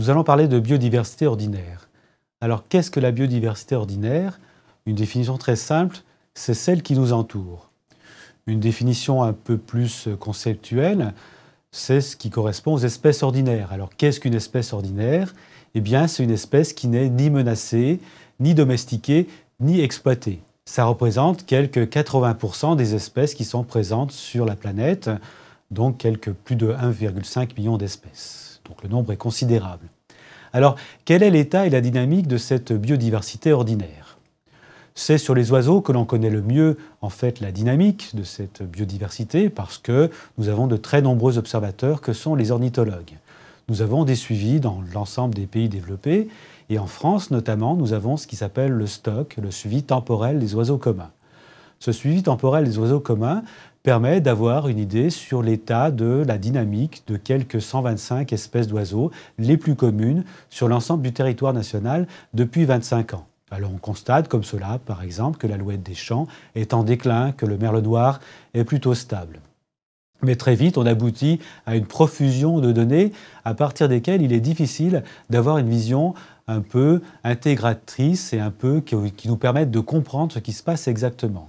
Nous allons parler de biodiversité ordinaire. Alors qu'est-ce que la biodiversité ordinaire Une définition très simple, c'est celle qui nous entoure. Une définition un peu plus conceptuelle, c'est ce qui correspond aux espèces ordinaires. Alors qu'est-ce qu'une espèce ordinaire Eh bien c'est une espèce qui n'est ni menacée, ni domestiquée, ni exploitée. Ça représente quelques 80% des espèces qui sont présentes sur la planète, donc quelques plus de 1,5 million d'espèces. Donc le nombre est considérable. Alors, quel est l'état et la dynamique de cette biodiversité ordinaire C'est sur les oiseaux que l'on connaît le mieux, en fait, la dynamique de cette biodiversité, parce que nous avons de très nombreux observateurs que sont les ornithologues. Nous avons des suivis dans l'ensemble des pays développés, et en France notamment, nous avons ce qui s'appelle le stock, le suivi temporel des oiseaux communs. Ce suivi temporel des oiseaux communs permet d'avoir une idée sur l'état de la dynamique de quelques 125 espèces d'oiseaux les plus communes sur l'ensemble du territoire national depuis 25 ans. Alors on constate comme cela, par exemple, que l'alouette des champs est en déclin, que le merle noir est plutôt stable. Mais très vite, on aboutit à une profusion de données à partir desquelles il est difficile d'avoir une vision un peu intégratrice et un peu qui, nous permette de comprendre ce qui se passe exactement.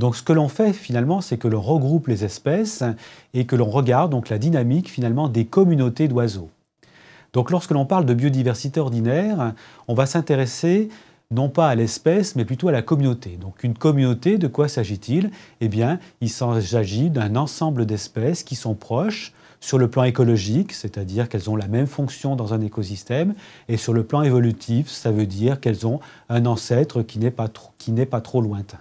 Donc ce que l'on fait finalement, c'est que l'on regroupe les espèces et que l'on regarde donc la dynamique finalement des communautés d'oiseaux. Donc lorsque l'on parle de biodiversité ordinaire, on va s'intéresser non pas à l'espèce, mais plutôt à la communauté. Donc une communauté, de quoi s'agit-il Eh bien, il s'agit d'un ensemble d'espèces qui sont proches sur le plan écologique, c'est-à-dire qu'elles ont la même fonction dans un écosystème, et sur le plan évolutif, ça veut dire qu'elles ont un ancêtre qui n'est pas trop lointain.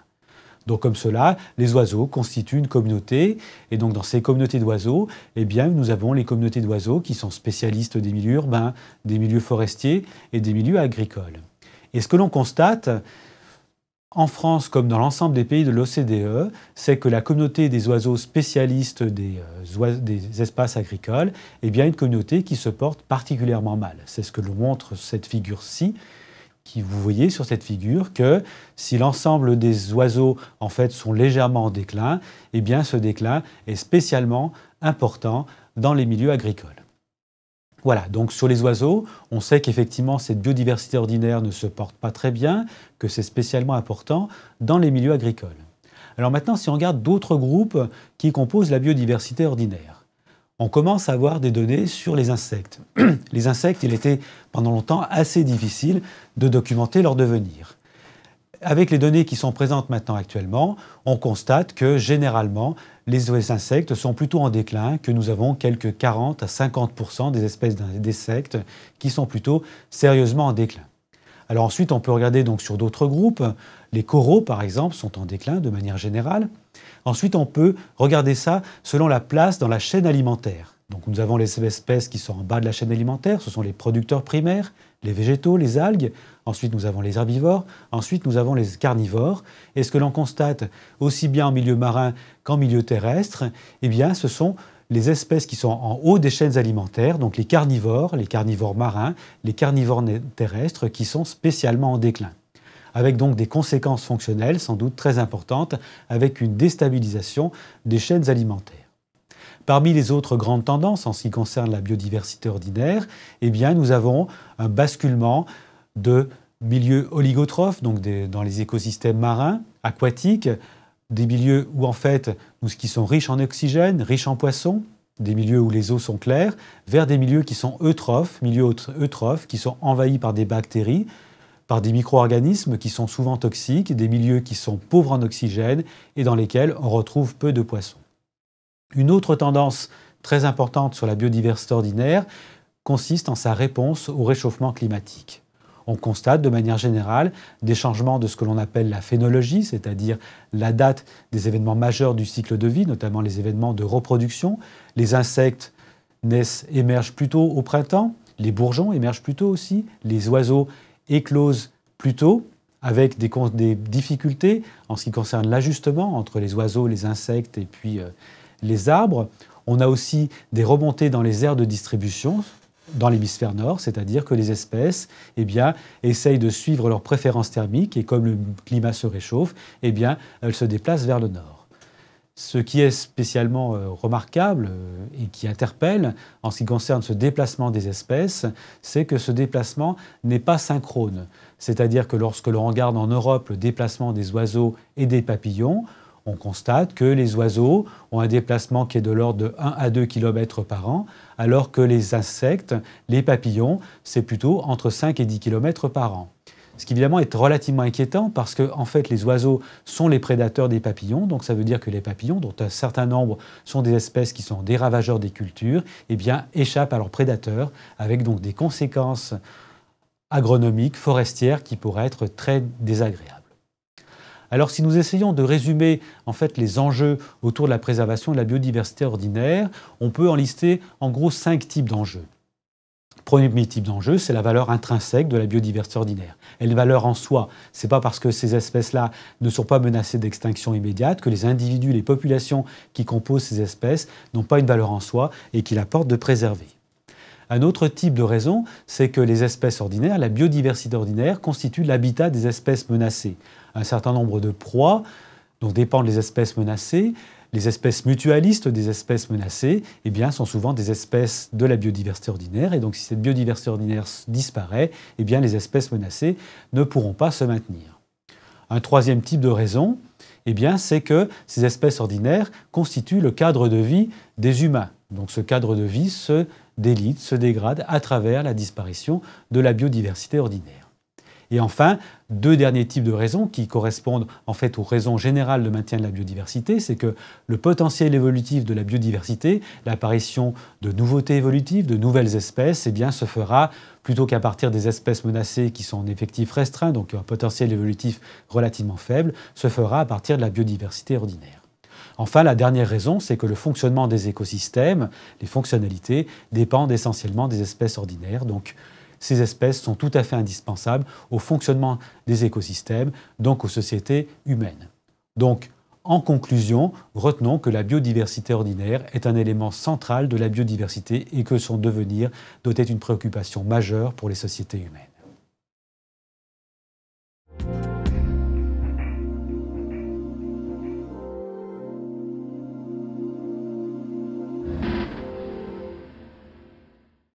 Donc comme cela, les oiseaux constituent une communauté, et donc dans ces communautés d'oiseaux, eh bien, nous avons les communautés d'oiseaux qui sont spécialistes des milieux urbains, des milieux forestiers et des milieux agricoles. Et ce que l'on constate, en France comme dans l'ensemble des pays de l'OCDE, c'est que la communauté des oiseaux spécialistes des, euh, espaces agricoles eh est bien une communauté qui se porte particulièrement mal. C'est ce que nous montre cette figure-ci, qui vous voyez sur cette figure que si l'ensemble des oiseaux en fait sont légèrement en déclin, eh bien ce déclin est spécialement important dans les milieux agricoles. Voilà, donc sur les oiseaux, on sait qu'effectivement cette biodiversité ordinaire ne se porte pas très bien, que c'est spécialement important dans les milieux agricoles. Alors maintenant, si on regarde d'autres groupes qui composent la biodiversité ordinaire, on commence à avoir des données sur les insectes. les insectes, il était pendant longtemps assez difficile de documenter leur devenir. Avec les données qui sont présentes maintenant actuellement, on constate que généralement, les insectes sont plutôt en déclin, que nous avons quelques 40 à 50 des espèces d'insectes qui sont plutôt sérieusement en déclin. Alors ensuite, on peut regarder donc sur d'autres groupes. Les coraux, par exemple, sont en déclin de manière générale. Ensuite, on peut regarder ça selon la place dans la chaîne alimentaire. Donc nous avons les espèces qui sont en bas de la chaîne alimentaire, ce sont les producteurs primaires, les végétaux, les algues. Ensuite, nous avons les herbivores. Ensuite, nous avons les carnivores. Et ce que l'on constate aussi bien en milieu marin qu'en milieu terrestre, eh bien, ce sont les espèces qui sont en haut des chaînes alimentaires, donc les carnivores, les carnivores marins, les carnivores terrestres, qui sont spécialement en déclin. Avec donc des conséquences fonctionnelles sans doute très importantes, avec une déstabilisation des chaînes alimentaires. Parmi les autres grandes tendances en ce qui concerne la biodiversité ordinaire, eh bien, nous avons un basculement de milieux oligotrophes, donc dans les écosystèmes marins, aquatiques, des milieux où en fait, qui sont riches en oxygène, riches en poissons, des milieux où les eaux sont claires, vers des milieux qui sont eutrophes, milieux eutrophes, qui sont envahis par des bactéries, par des micro-organismes qui sont souvent toxiques, des milieux qui sont pauvres en oxygène et dans lesquels on retrouve peu de poissons. Une autre tendance très importante sur la biodiversité ordinaire consiste en sa réponse au réchauffement climatique on constate de manière générale des changements de ce que l'on appelle la phénologie, c'est-à-dire la date des événements majeurs du cycle de vie, notamment les événements de reproduction. Les insectes naissent, émergent plus tôt au printemps, les bourgeons émergent plus tôt aussi, les oiseaux éclosent plus tôt, avec des, difficultés en ce qui concerne l'ajustement entre les oiseaux, les insectes et puis euh, les arbres. On a aussi des remontées dans les aires de distribution, dans l'hémisphère nord, c'est-à-dire que les espèces eh bien, essayent de suivre leurs préférences thermiques et comme le climat se réchauffe, eh bien, elles se déplacent vers le nord. Ce qui est spécialement euh, remarquable euh, et qui interpelle en ce qui concerne ce déplacement des espèces, c'est que ce déplacement n'est pas synchrone. C'est-à-dire que lorsque l'on regarde en Europe le déplacement des oiseaux et des papillons, on constate que les oiseaux ont un déplacement qui est de l'ordre de 1 à 2 km par an, alors que les insectes, les papillons, c'est plutôt entre 5 et 10 km par an. Ce qui évidemment est relativement inquiétant parce que en fait les oiseaux sont les prédateurs des papillons, donc ça veut dire que les papillons, dont un certain nombre sont des espèces qui sont des ravageurs des cultures, eh bien échappent à leurs prédateurs, avec donc des conséquences agronomiques, forestières qui pourraient être très désagréables. Alors si nous essayons de résumer en fait les enjeux autour de la préservation de la biodiversité ordinaire, on peut en lister en gros cinq types d'enjeux. Premier type d'enjeu, c'est la valeur intrinsèque de la biodiversité ordinaire. Elle est valeur en soi. C'est pas parce que ces espèces-là ne sont pas menacées d'extinction immédiate que les individus, les populations qui composent ces espèces n'ont pas une valeur en soi et qu'il apporte de préserver. Un autre type de raison, c'est que les espèces ordinaires, la biodiversité ordinaire, constitue l'habitat des espèces menacées. Un certain nombre de proies dont dépendent les espèces menacées, les espèces mutualistes des espèces menacées, eh bien, sont souvent des espèces de la biodiversité ordinaire. Et donc, si cette biodiversité ordinaire disparaît, eh bien, les espèces menacées ne pourront pas se maintenir. Un troisième type de raison, eh bien, c'est que ces espèces ordinaires constituent le cadre de vie des humains. Donc, ce cadre de vie se d'élite se dégrade à travers la disparition de la biodiversité ordinaire. Et enfin, deux derniers types de raisons qui correspondent en fait aux raisons générales de maintien de la biodiversité, c'est que le potentiel évolutif de la biodiversité, l'apparition de nouveautés évolutives, de nouvelles espèces, eh bien, se fera plutôt qu'à partir des espèces menacées qui sont en effectif restreint, donc un potentiel évolutif relativement faible, se fera à partir de la biodiversité ordinaire. Enfin, la dernière raison, c'est que le fonctionnement des écosystèmes, les fonctionnalités, dépendent essentiellement des espèces ordinaires. Donc, ces espèces sont tout à fait indispensables au fonctionnement des écosystèmes, donc aux sociétés humaines. Donc, en conclusion, retenons que la biodiversité ordinaire est un élément central de la biodiversité et que son devenir doit être une préoccupation majeure pour les sociétés humaines.